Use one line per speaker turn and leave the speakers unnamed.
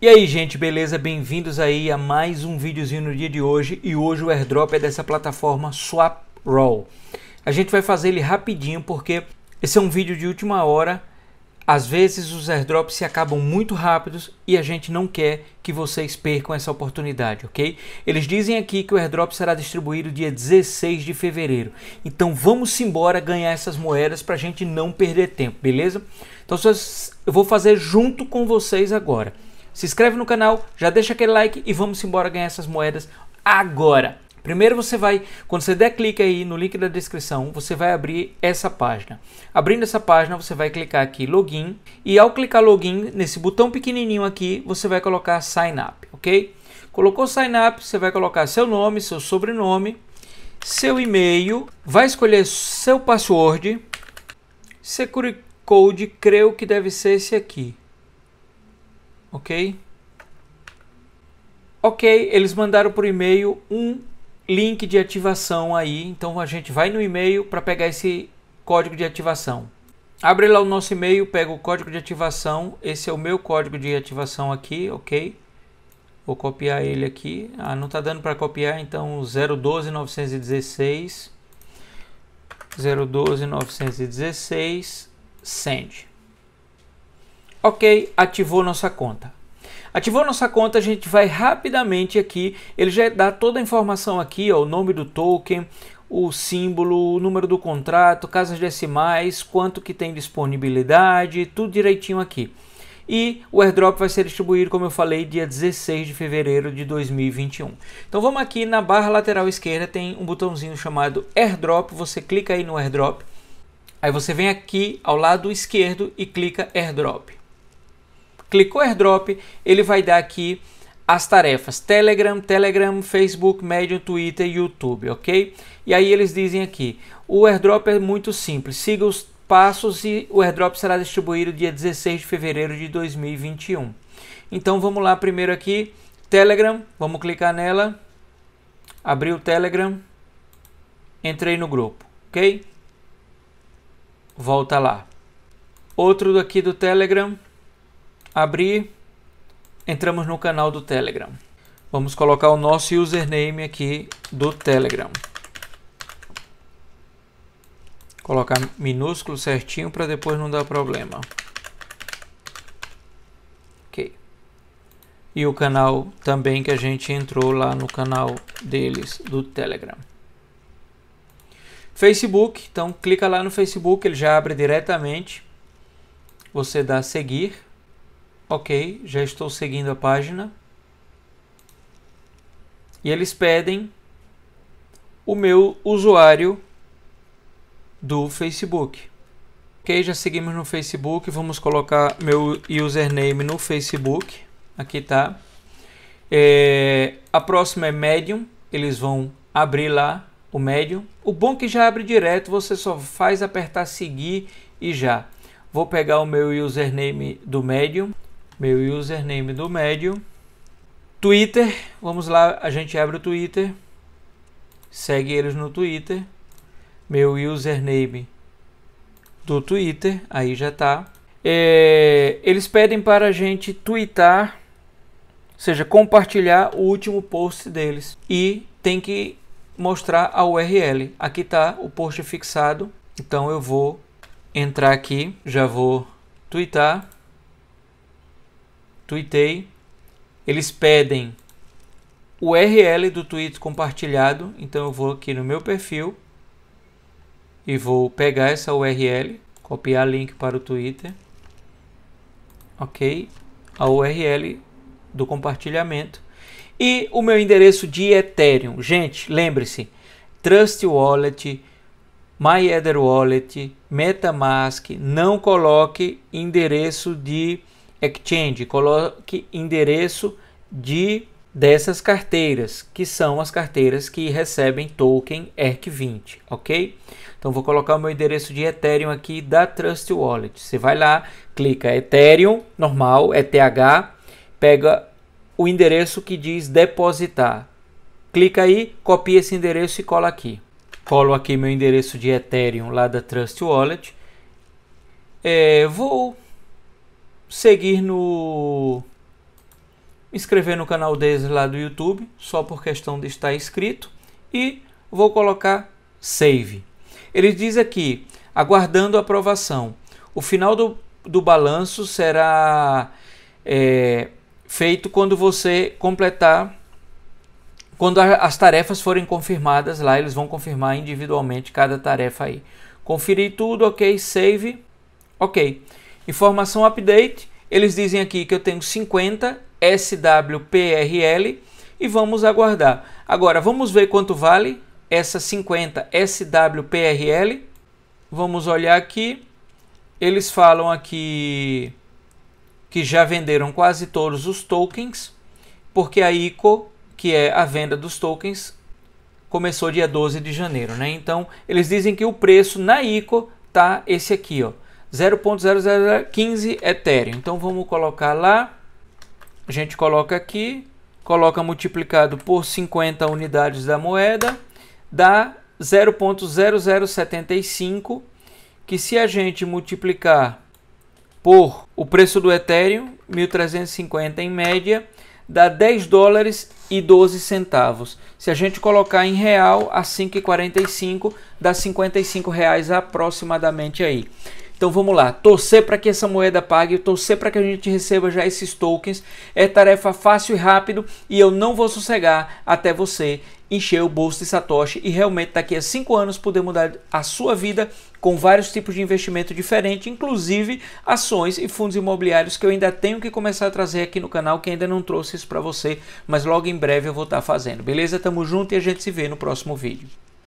E aí gente, beleza? Bem-vindos aí a mais um videozinho no dia de hoje e hoje o airdrop é dessa plataforma SwapRoll. A gente vai fazer ele rapidinho porque esse é um vídeo de última hora, às vezes os airdrops se acabam muito rápidos e a gente não quer que vocês percam essa oportunidade, ok? Eles dizem aqui que o airdrop será distribuído dia 16 de fevereiro, então vamos embora ganhar essas moedas para a gente não perder tempo, beleza? Então eu vou fazer junto com vocês agora se inscreve no canal, já deixa aquele like e vamos embora ganhar essas moedas agora. Primeiro você vai, quando você der clique aí no link da descrição, você vai abrir essa página. Abrindo essa página, você vai clicar aqui login e ao clicar login nesse botão pequenininho aqui, você vai colocar sign up, OK? Colocou sign up, você vai colocar seu nome, seu sobrenome, seu e-mail, vai escolher seu password, security code, creio que deve ser esse aqui ok? Ok, eles mandaram por e-mail um link de ativação aí, então a gente vai no e-mail para pegar esse código de ativação. Abre lá o nosso e-mail, pega o código de ativação, esse é o meu código de ativação aqui, ok? Vou copiar ele aqui. Ah, não está dando para copiar, então 012916 012916 send ok, ativou nossa conta. Ativou nossa conta, a gente vai rapidamente aqui, ele já dá toda a informação aqui, ó, o nome do token, o símbolo, o número do contrato, casas decimais, quanto que tem disponibilidade, tudo direitinho aqui. E o airdrop vai ser distribuído, como eu falei, dia 16 de fevereiro de 2021. Então vamos aqui na barra lateral esquerda, tem um botãozinho chamado airdrop, você clica aí no airdrop. Aí você vem aqui ao lado esquerdo e clica airdrop. Clicou airdrop, ele vai dar aqui as tarefas Telegram, Telegram, Facebook, Medium, Twitter, YouTube, ok? E aí eles dizem aqui, o airdrop é muito simples, siga os passos e o airdrop será distribuído dia 16 de fevereiro de 2021. Então vamos lá primeiro aqui, Telegram, vamos clicar nela, abri o Telegram, entrei no grupo, ok? Volta lá. Outro aqui do Telegram, abrir, entramos no canal do Telegram. Vamos colocar o nosso username aqui do Telegram. Colocar minúsculo certinho para depois não dar problema. Ok. E o canal também que a gente entrou lá no canal deles do Telegram. Facebook, então clica lá no Facebook, ele já abre diretamente. Você dá seguir. Ok, já estou seguindo a página. E eles pedem o meu usuário do Facebook. Ok, já seguimos no Facebook. Vamos colocar meu username no Facebook. Aqui tá. É, a próxima é Medium. Eles vão abrir lá o Medium. O bom é que já abre direto, você só faz apertar seguir e já. Vou pegar o meu username do Medium meu username do médio Twitter, vamos lá, a gente abre o Twitter, segue eles no Twitter, meu username do Twitter, aí já tá. É, eles pedem para a gente twittar, ou seja, compartilhar o último post deles e tem que mostrar a URL. Aqui tá o post fixado, então eu vou entrar aqui, já vou twittar tuitei. Eles pedem o URL do tweet compartilhado, então eu vou aqui no meu perfil e vou pegar essa URL, copiar link para o Twitter. OK? A URL do compartilhamento e o meu endereço de Ethereum. Gente, lembre-se, Trust Wallet, MyEther Wallet, MetaMask, não coloque endereço de Exchange, coloque endereço de dessas carteiras, que são as carteiras que recebem token ERC20, ok? Então vou colocar o meu endereço de Ethereum aqui da Trust Wallet. Você vai lá, clica Ethereum normal, ETH, pega o endereço que diz depositar. Clica aí, copia esse endereço e cola aqui. Colo aqui meu endereço de Ethereum lá da Trust Wallet. É, vou seguir no. inscrever no canal deles lá do YouTube, só por questão de estar inscrito. E vou colocar save. Ele diz aqui, aguardando a aprovação. O final do, do balanço será é, feito quando você completar, quando a, as tarefas forem confirmadas lá, eles vão confirmar individualmente cada tarefa aí. Conferir tudo, ok, save, ok. Informação update, eles dizem aqui que eu tenho 50 SWPRL e vamos aguardar. Agora, vamos ver quanto vale essa 50 SWPRL. Vamos olhar aqui. Eles falam aqui que já venderam quase todos os tokens, porque a ICO, que é a venda dos tokens, começou dia 12 de janeiro, né? Então, eles dizem que o preço na ICO tá esse aqui, ó. 0.0015 Ethereum. Então vamos colocar lá. A gente coloca aqui, coloca multiplicado por 50 unidades da moeda, dá 0.0075, que se a gente multiplicar por o preço do Ethereum, 1350 em média, dá 10 dólares e 12 centavos. Se a gente colocar em real a 5,45, dá 55 reais aproximadamente aí. Então vamos lá, torcer para que essa moeda pague, torcer para que a gente receba já esses tokens. É tarefa fácil e rápido e eu não vou sossegar até você encher o bolso de Satoshi e realmente daqui a 5 anos poder mudar a sua vida com vários tipos de investimento diferente, inclusive ações e fundos imobiliários que eu ainda tenho que começar a trazer aqui no canal, que ainda não trouxe isso para você, mas logo em breve eu vou estar tá fazendo. Beleza? Tamo junto e a gente se vê no próximo vídeo.